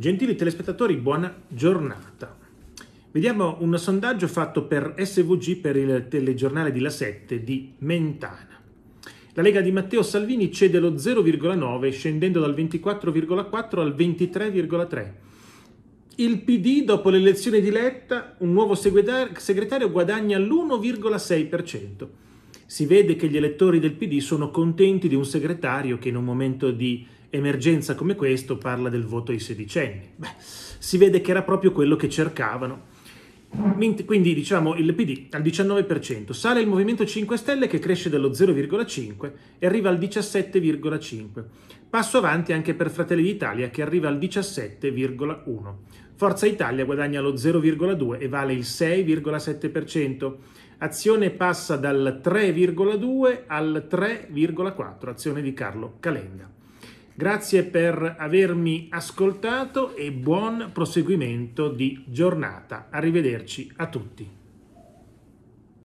Gentili telespettatori, buona giornata. Vediamo un sondaggio fatto per SVG per il telegiornale di La 7 di Mentana. La Lega di Matteo Salvini cede lo 0,9 scendendo dal 24,4 al 23,3. Il PD dopo l'elezione di Letta, un nuovo segretario guadagna l'1,6%. Si vede che gli elettori del PD sono contenti di un segretario che in un momento di emergenza come questo parla del voto ai sedicenni. Beh, si vede che era proprio quello che cercavano. Quindi diciamo il PD al 19%, sale il Movimento 5 Stelle che cresce dello 0,5 e arriva al 17,5. Passo avanti anche per Fratelli d'Italia che arriva al 17,1. Forza Italia guadagna lo 0,2 e vale il 6,7%. Azione passa dal 3,2 al 3,4, azione di Carlo Calenda. Grazie per avermi ascoltato e buon proseguimento di giornata. Arrivederci a tutti.